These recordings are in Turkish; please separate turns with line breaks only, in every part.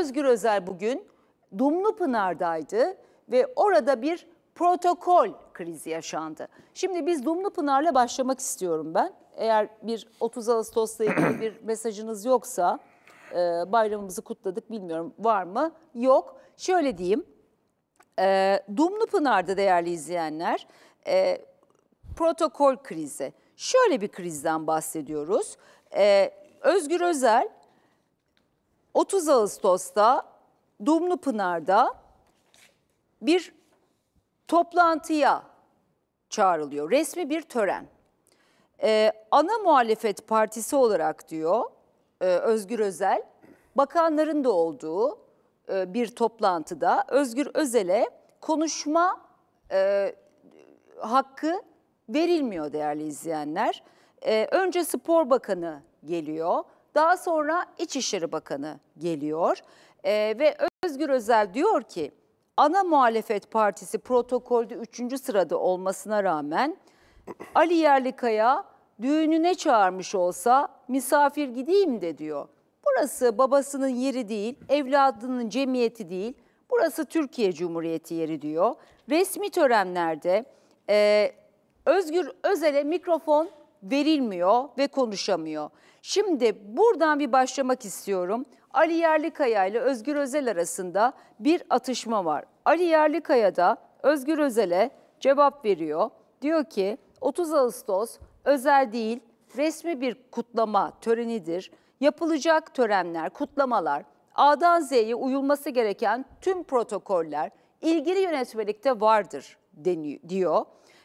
Özgür Özel bugün Dumlu Pınar'daydı ve orada bir protokol krizi yaşandı. Şimdi biz Dumlu Pınar'la başlamak istiyorum ben. Eğer bir 30 Ağustos'la ilgili bir mesajınız yoksa e, bayramımızı kutladık bilmiyorum var mı? Yok. Şöyle diyeyim. E, Dumlu Pınar'da değerli izleyenler e, protokol krizi. Şöyle bir krizden bahsediyoruz. E, Özgür Özel 30 Ağustos'ta Dumlu Pınar'da bir toplantıya çağrılıyor. Resmi bir tören. Ee, ana muhalefet partisi olarak diyor e, Özgür Özel, bakanların da olduğu e, bir toplantıda Özgür Özel'e konuşma e, hakkı verilmiyor değerli izleyenler. E, önce Spor Bakanı geliyor. Daha sonra İçişleri Bakanı geliyor e, ve Özgür Özel diyor ki ana muhalefet partisi protokolde 3. sırada olmasına rağmen Ali Yerlikaya düğününe çağırmış olsa misafir gideyim de diyor. Burası babasının yeri değil, evladının cemiyeti değil. Burası Türkiye Cumhuriyeti yeri diyor. Resmi törenlerde e, Özgür Özel'e mikrofon verilmiyor ve konuşamıyor. Şimdi buradan bir başlamak istiyorum. Ali Yerlikaya ile Özgür Özel arasında bir atışma var. Ali Yerlikaya da Özgür Özel'e cevap veriyor. Diyor ki 30 Ağustos özel değil resmi bir kutlama törenidir. Yapılacak törenler, kutlamalar, A'dan Z'ye uyulması gereken tüm protokoller ilgili yönetmelikte vardır deniyor, diyor.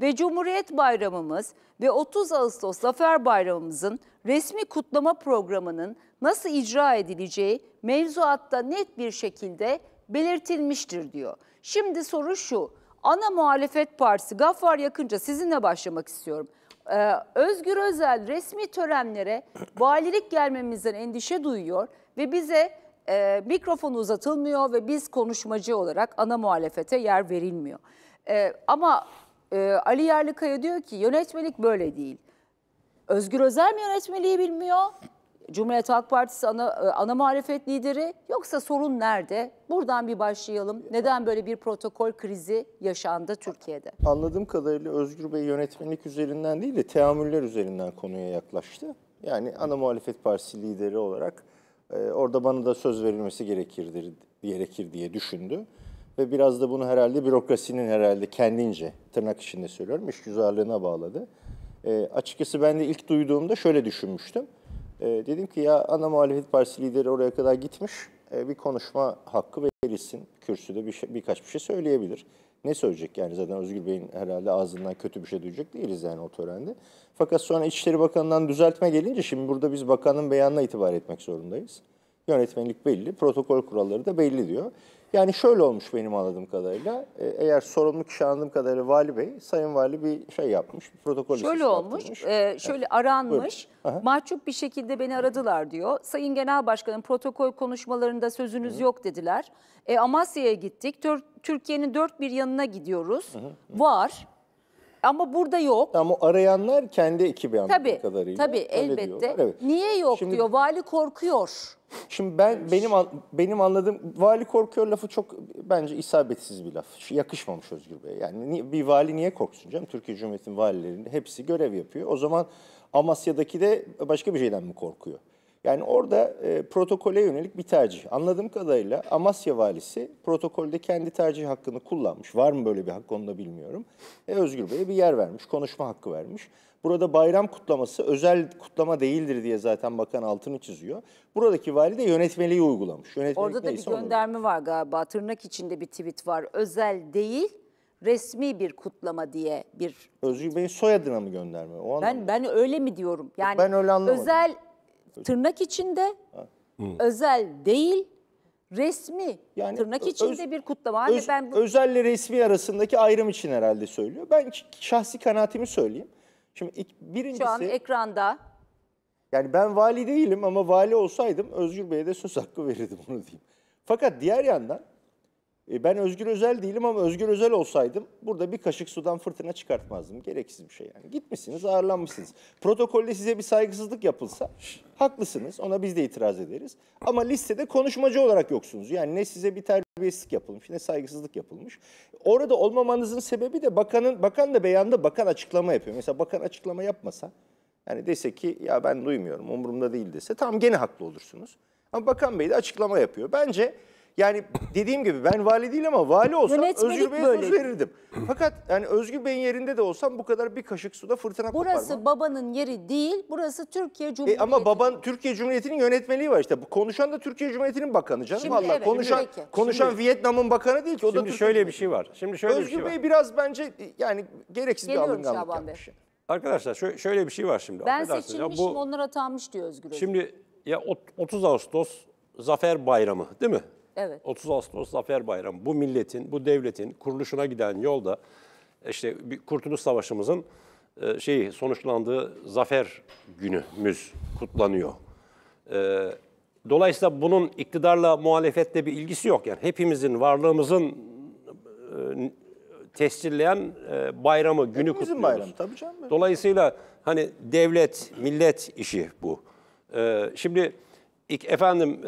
Ve Cumhuriyet Bayramımız ve 30 Ağustos Zafer Bayramımızın resmi kutlama programının nasıl icra edileceği mevzuatta net bir şekilde belirtilmiştir diyor. Şimdi soru şu, ana muhalefet partisi Gaffar Yakınca sizinle başlamak istiyorum. Ee, Özgür Özel resmi törenlere valilik gelmemizden endişe duyuyor ve bize e, mikrofon uzatılmıyor ve biz konuşmacı olarak ana muhalefete yer verilmiyor. E, ama e, Ali Yerlikaya diyor ki yönetmelik böyle değil. Özgür Özel mi yönetmeliği bilmiyor? Cumhuriyet Halk Partisi ana, e, ana muhalefet lideri yoksa sorun nerede? Buradan bir başlayalım. Neden böyle bir protokol krizi yaşandı Türkiye'de?
Anladığım kadarıyla Özgür Bey yönetmenlik üzerinden değil de teamüller üzerinden konuya yaklaştı. Yani ana muhalefet partisi lideri olarak e, orada bana da söz verilmesi gerekirdir, gerekir diye düşündü. Ve biraz da bunu herhalde bürokrasinin herhalde kendince tırnak içinde söylüyorum iş güzelliğine bağladı. E, açıkçası ben de ilk duyduğumda şöyle düşünmüştüm. E, dedim ki ya ana muhalefet partisi lideri oraya kadar gitmiş. E, bir konuşma hakkı verilsin. Kürsüde bir şey, birkaç bir şey söyleyebilir. Ne söyleyecek yani zaten Özgür Bey'in herhalde ağzından kötü bir şey duyacak değiliz yani o törende. Fakat sonra İçişleri Bakanı'ndan düzeltme gelince şimdi burada biz bakanın beyanına itibar etmek zorundayız. Yönetmenlik belli, protokol kuralları da belli diyor. Yani şöyle olmuş benim anladığım kadarıyla. E, eğer sorumlu kişi anladığım kadarıyla Vali Bey, Sayın Vali bir şey yapmış, bir protokol Şöyle olmuş,
e, şöyle evet. aranmış, mahcup bir şekilde beni aradılar diyor. Sayın Genel Başkanım protokol konuşmalarında sözünüz Hı. yok dediler. E, Amasya'ya gittik, Türkiye'nin dört bir yanına gidiyoruz. Hı. Hı. Var. Ama burada yok.
Ama arayanlar kendi ekibi anladığım Tabii, kadarıyla. tabii Öyle elbette. Evet. Niye yok Şimdi- diyor,
vali korkuyor.
Şimdi ben benim benim anladığım vali korkuyor lafı çok bence isabetsiz bir laf. Yakışmamış Özgür Bey. Yani bir vali niye korksun canım? Türkiye Cumhuriyeti'nin valilerinin hepsi görev yapıyor. O zaman Amasya'daki de başka bir şeyden mi korkuyor? Yani orada e, protokole yönelik bir tercih. Anladığım kadarıyla Amasya valisi protokolde kendi tercih hakkını kullanmış. Var mı böyle bir hak onu da bilmiyorum. E, Özgür Bey'e bir yer vermiş, konuşma hakkı vermiş. Burada bayram kutlaması özel kutlama değildir diye zaten bakan altını çiziyor. Buradaki vali de yönetmeliği uygulamış. Yönetmelik Orada da bir gönderme
onu... var galiba. Tırnak içinde bir tweet var. Özel değil, resmi bir kutlama diye
bir Özgür Bey'in soyadına mı gönderme? O ben
ben öyle mi diyorum? Yani ben öyle anlamadım. özel tırnak içinde özel değil resmi yani tırnak içinde öz, bir kutlama. öz, ben bu... Özelle
resmi arasındaki ayrım için herhalde söylüyor. Ben şahsi kanaatimi söyleyeyim. Şimdi birincisi... Şu an
ekranda.
Yani ben vali değilim ama vali olsaydım Özgür Bey'e de söz hakkı verirdim onu diyeyim. Fakat diğer yandan e, ben Özgür Özel değilim ama Özgür Özel olsaydım burada bir kaşık sudan fırtına çıkartmazdım. Gereksiz bir şey yani. Gitmişsiniz, ağırlanmışsınız. Protokolde size bir saygısızlık yapılsa haklısınız. Ona biz de itiraz ederiz. Ama listede konuşmacı olarak yoksunuz. Yani ne size bir terbiyesizlik yapılmış ne saygısızlık yapılmış. Orada olmamanızın sebebi de bakanın bakan da beyanda bakan açıklama yapıyor. Mesela bakan açıklama yapmasa yani dese ki ya ben duymuyorum umurumda değil dese tam gene haklı olursunuz. Ama bakan bey de açıklama yapıyor. Bence yani dediğim gibi ben vali değil ama vali olsam Yönetmelik Özgür Bey'e söz verirdim. Fakat yani Özgür Bey'in yerinde de olsam bu kadar bir kaşık suda fırtına Burası koparmam.
babanın yeri değil, burası Türkiye E ama
baban Türkiye Cumhuriyeti'nin yönetmeliği var işte. konuşan da Türkiye Cumhuriyeti'nin bakanı canım. Şimdi Vallahi evet, konuşan peki. konuşan
Vietnam'ın bakanı değil ki o da Şimdi Türkiye şöyle bir şey var. Şimdi şöyle bir Özgür şey var. Bey
biraz
bence yani gereksiz bir Geliyorum alınganlık yapmış.
Arkadaşlar şöyle bir şey var şimdi. ben Affedersiniz ya, bu-
onlar atanmış diyor Özgür Özgür.
Şimdi ya ot- 30 Ağustos Zafer Bayramı değil mi? Evet. 30 Ağustos Zafer Bayramı. Bu milletin, bu devletin kuruluşuna giden yolda işte bir Kurtuluş Savaşımızın e, şeyi sonuçlandığı zafer günümüz kutlanıyor. E, dolayısıyla bunun iktidarla muhalefetle bir ilgisi yok. Yani hepimizin varlığımızın e, tescilleyen bayramı, günü Hepimizin kutluyoruz. bayramı tabii canım. Dolayısıyla hani devlet, millet işi bu. Şimdi efendim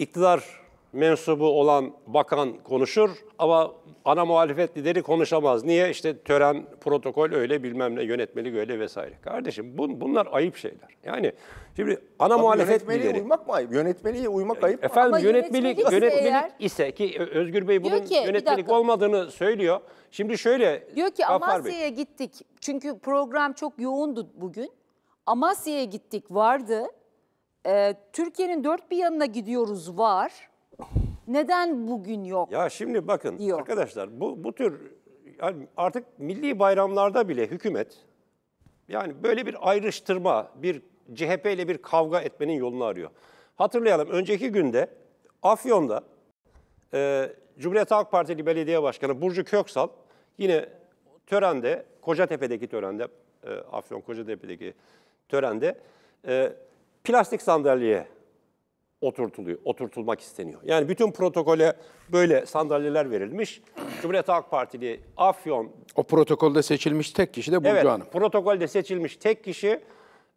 iktidar mensubu olan bakan konuşur ama ana muhalefet lideri konuşamaz. Niye? İşte tören, protokol öyle bilmem ne, yönetmeli öyle vesaire. Kardeşim bun, bunlar ayıp şeyler. Yani şimdi ana Abi muhalefet yönetmeliğe lideri. uymak mı ayıp? Yönetmeliğe uymak e, ayıp Efendim ama yönetmelik, yönetmelik, ise, yönetmelik ise ki Özgür Bey bunun ki, yönetmelik olmadığını söylüyor. Şimdi şöyle. Diyor ki Amasya'ya
gittik çünkü program çok yoğundu bugün. Amasya'ya gittik vardı ee, Türkiye'nin dört bir yanına gidiyoruz var. Neden bugün yok?
Ya şimdi bakın diyor. arkadaşlar bu bu tür yani artık milli bayramlarda bile hükümet yani böyle bir ayrıştırma, bir CHP ile bir kavga etmenin yolunu arıyor. Hatırlayalım önceki günde Afyon'da e, Cumhuriyet Halk Partili Belediye Başkanı Burcu Köksal yine törende, Kocatepe'deki törende, e, Afyon Kocatepe'deki törende e, plastik sandalyeye oturtuluyor, oturtulmak isteniyor. Yani bütün protokole böyle sandalyeler verilmiş. Cumhuriyet Halk Partili Afyon...
O protokolde seçilmiş tek kişi de Burcu evet, Hanım. Evet,
protokolde seçilmiş tek kişi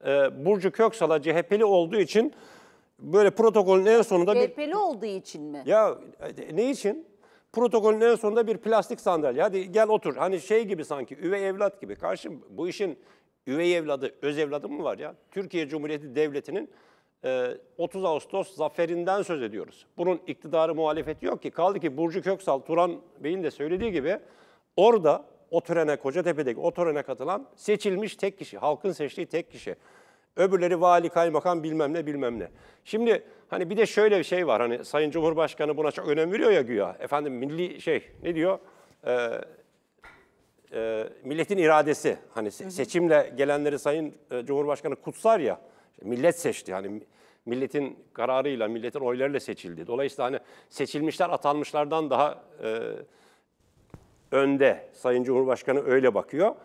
e, Burcu Köksal'a CHP'li olduğu için böyle protokolün en sonunda... CHP'li
bir... olduğu için mi?
Ya e, ne için? Protokolün en sonunda bir plastik sandalye. Hadi gel otur. Hani şey gibi sanki üvey evlat gibi. Karşım bu işin üvey evladı, öz evladı mı var ya? Türkiye Cumhuriyeti Devleti'nin 30 e, Ağustos zaferinden söz ediyoruz. Bunun iktidarı muhalefeti yok ki. Kaldı ki Burcu Köksal, Turan Bey'in de söylediği gibi orada o törene, Kocatepe'deki o törene katılan seçilmiş tek kişi, halkın seçtiği tek kişi. Öbürleri vali, kaymakam bilmem ne bilmem ne. Şimdi hani bir de şöyle bir şey var hani Sayın Cumhurbaşkanı buna çok önem veriyor ya güya. Efendim milli şey ne diyor? Ee, e, milletin iradesi hani se seçimle gelenleri Sayın e, Cumhurbaşkanı kutsar ya millet seçti hani milletin kararıyla milletin oylarıyla seçildi. Dolayısıyla hani seçilmişler atanmışlardan daha e, önde Sayın Cumhurbaşkanı öyle bakıyor.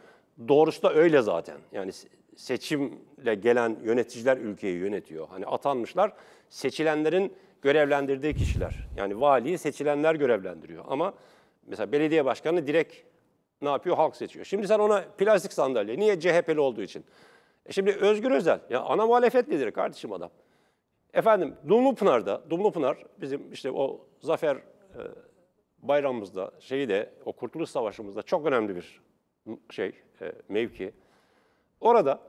Doğrusu da öyle zaten. Yani seçimle gelen yöneticiler ülkeyi yönetiyor. Hani atanmışlar seçilenlerin görevlendirdiği kişiler. Yani valiyi seçilenler görevlendiriyor. Ama mesela belediye başkanı direkt ne yapıyor? Halk seçiyor. Şimdi sen ona plastik sandalye. Niye? CHP'li olduğu için. E şimdi Özgür Özel. Ya ana muhalefet lideri kardeşim adam. Efendim Dumlupınar'da, Dumlupınar bizim işte o zafer e, bayramımızda, şeyi de o Kurtuluş Savaşımızda çok önemli bir şey, e, mevki. Orada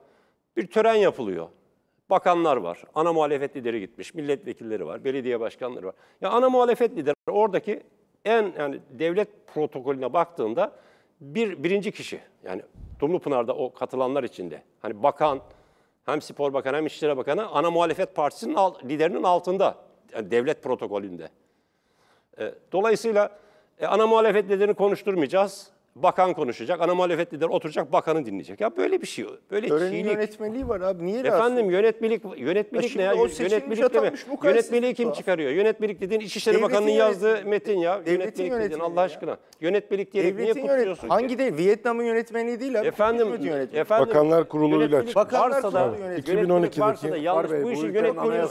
bir tören yapılıyor. Bakanlar var, ana muhalefet lideri gitmiş, milletvekilleri var, belediye başkanları var. Ya ana muhalefet lideri oradaki en yani devlet protokolüne baktığında bir birinci kişi yani Pınar'da o katılanlar içinde hani bakan hem spor bakanı hem İçişleri Bakanı ana muhalefet partisinin alt, liderinin altında yani devlet protokolünde. E, dolayısıyla e, ana muhalefet liderini konuşturmayacağız. Bakan konuşacak, ana muhalefet lideri oturacak, bakanı dinleyecek. Ya böyle bir şey, böyle Öğrenim çiğlik.
yönetmeliği var abi, niye Efendim rahatsız?
yönetmelik, yönetmelik e ya ne ya? Yönetmelik deme. Yönetmeliği kim çıkarıyor? Yönetmelik dediğin İçişleri Devletin Bakanı'nın yazdığı metin ya. Devletin yönetmelik dediğin Allah aşkına. Ya. Yönetmelik diyerek niye kutluyorsun yönet... Hangi değil? Vietnam'ın yönetmeliği değil abi. Efendim, efendim Bakanlar Kurulu'yla çıkmış. Bakanlar Kurulu yönetmeliği. 2012'deki. Yanlış bu işin yönetmeliği.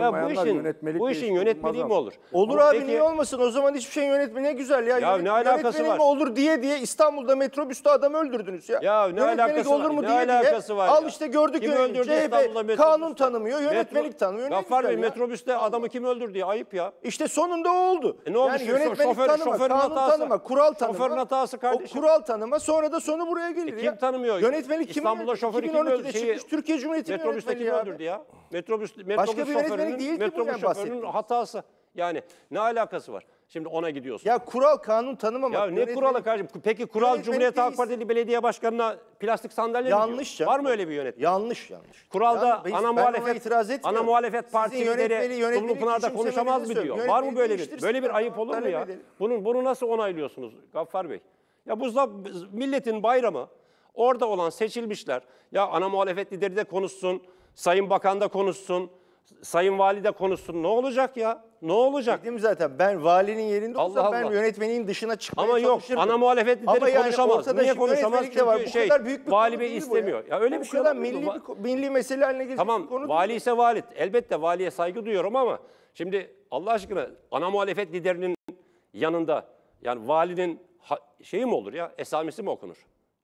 Ya bu işin, bu işin yönetmeliği mi olur? Olur abi niye
olmasın? O zaman hiçbir şey yönetmeliği güzel ya. Ya ne alakası var? olur diye diye İstanbul'da metrobüste adam öldürdünüz ya. Ya ne alakası olur mu var? diye Ne alakası var Al işte gördük Kim yönetmen- öldürdü şey İstanbul'da CHP metrobüste? kanun tanımıyor, yönetmenlik Metro- tanımıyor.
yönetmenlik Gaffar Bey tanımıyor. metrobüste adamı kim öldürdü ya ayıp ya. İşte sonunda o oldu. E ne olmuş? Yani yönetmenlik Şoför- tanıma, şoförün kanun hatası. tanıma, kural tanıma. Şoförün hatası
kardeşim. O kural tanıma sonra da sonu buraya gelir E kim tanımıyor? Yönetmenlik kim İstanbul'da yönetti? şoförü kim öldürdü? çıkmış Şeyi- Türkiye Cumhuriyeti'nin Metrobüste kim öldürdü
ya? Metrobüs, metrobüs Başka yönetmenlik şoförünün, değil ki bu metrobüs yani şoförünün bahsettiğimiz. hatası. Yani ne alakası var? Şimdi ona gidiyorsun. Ya
kural kanun
tanımamak. Ya ne yönetmelik... kurala kardeşim? Peki kural Cumhuriyet Halk Partili belediye başkanına plastik sandalye yanlış mi diyor? Var mı öyle bir yönetim? Yanlış yanlış. Kuralda yanlış, ana muhalefet itiraz ana muhalefet partileri Dumlupınar'da konuşamaz mı diyor? Var mı böyle bir? Böyle bir ayıp olur mu ya? Bunun bunu nasıl onaylıyorsunuz Gaffar Bey? Ya buzla milletin bayramı orada olan seçilmişler. Ya ana muhalefet lideri de konuşsun, Sayın Bakan da konuşsun. Sayın Valide konuşsun. Ne olacak ya? Ne olacak? Dedim zaten ben valinin yerinde olsam Allah ben yönetmenin dışına çıkmaya Ama yok ana muhalefet lideri Ama konuşamaz. ortada Niye konuşamaz? Çünkü var. Bu şey kadar büyük bir vali bey değil ya. istemiyor. Ya. öyle bir şey kadar olamaz. milli,
bir, milli mesele haline gelecek konu Tamam
vali ise vali. Elbette valiye saygı duyuyorum ama şimdi Allah aşkına ana muhalefet liderinin yanında yani valinin şeyi mi olur ya esamesi mi okunur?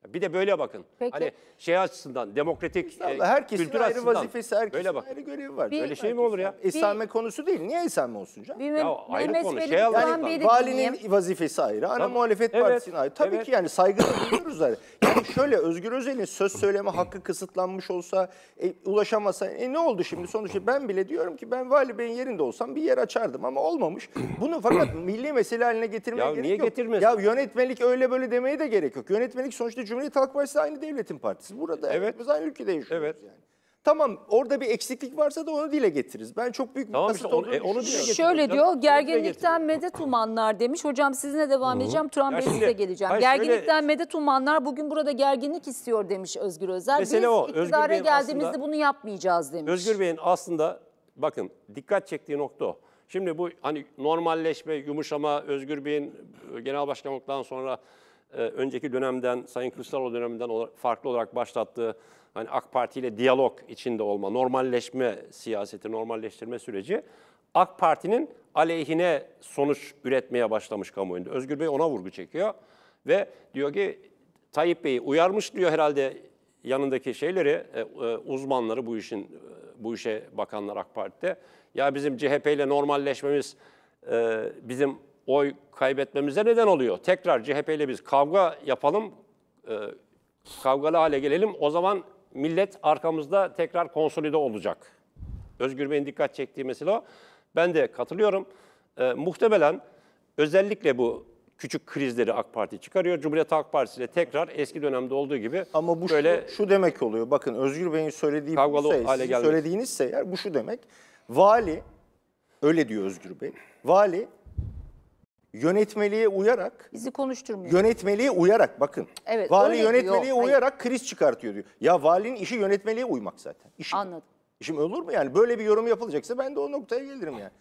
Bir de böyle bakın. Hani Peki. Hani şey açısından demokratik e, herkesin kültür ayrı açısından. vazifesi, herkesin böyle bakın. ayrı görevi var. Böyle şey mi olur ya? Esenme
konusu değil. Niye esenme olsun canım? Bir mem- Ya ayrı Mehmet konu, şey Veli Yani valinin vazifesi ayrı, ana Tabii. muhalefet Evet, partisinin ayrı. Tabii evet. ki yani saygı duyuyoruz zaten. Yani şöyle Özgür Özel'in söz söyleme hakkı kısıtlanmış olsa, e, ulaşamasa e, ne oldu şimdi? Sonuçta ben bile diyorum ki ben vali beyin yerinde olsam bir yer açardım ama olmamış. Bunu fakat milli mesele haline getirmeye Ya gerek niye yok. getirmesin? Ya yönetmelik öyle böyle demeye de gerek yok. Yönetmelik sonuçta Cumhuriyet Halk Partisi aynı devletin partisi. Burada evet. hepimiz aynı ülkede yaşıyoruz evet. yani. Tamam orada bir eksiklik varsa da onu dile getiririz. Ben çok büyük bir tamam, kasıt işte onu, e, onu dile getiririz. Şöyle diyor gerginlikten
medet umanlar demiş. Hocam sizinle devam -hı. edeceğim. Turan Bey size geleceğim. Hayır, gerginlikten şöyle... medet umanlar bugün burada gerginlik istiyor demiş Özgür Özel. Mesele Biz o. iktidara Özgür geldiğimizde aslında, bunu yapmayacağız demiş. Özgür
Bey'in aslında bakın dikkat çektiği nokta o. Şimdi bu hani normalleşme, yumuşama, Özgür Bey'in e, genel başkanlıktan sonra e, önceki dönemden, Sayın Kılıçdaroğlu döneminden farklı olarak başlattığı hani AK Parti ile diyalog içinde olma, normalleşme siyaseti, normalleştirme süreci AK Parti'nin aleyhine sonuç üretmeye başlamış kamuoyunda. Özgür Bey ona vurgu çekiyor ve diyor ki Tayyip Bey'i uyarmış diyor herhalde yanındaki şeyleri, e, e, uzmanları bu işin bu işe bakanlar AK Parti'de. Ya bizim CHP ile normalleşmemiz bizim oy kaybetmemize neden oluyor. Tekrar CHP ile biz kavga yapalım, e, kavgalı hale gelelim. O zaman millet arkamızda tekrar konsolide olacak. Özgür Bey'in dikkat çektiği mesele o. Ben de katılıyorum. E, muhtemelen özellikle bu küçük krizleri AK Parti çıkarıyor. Cumhuriyet Halk Partisi ile tekrar eski dönemde olduğu gibi Ama bu böyle şu,
şu demek oluyor. Bakın Özgür Bey'in söylediği
kavgalı bu şey, hale söylediğinizse
şey, eğer bu şu demek. Vali öyle diyor Özgür Bey. Vali yönetmeliğe uyarak bizi konuşturmuyor. Yönetmeliğe uyarak bakın. Evet, vali yönetmeliğe diyor. uyarak Hayır. kriz çıkartıyor diyor. Ya valinin işi yönetmeliğe uymak zaten. İşim. Anladım. İşim olur mu yani? Böyle bir yorum yapılacaksa ben de o noktaya gelirim yani.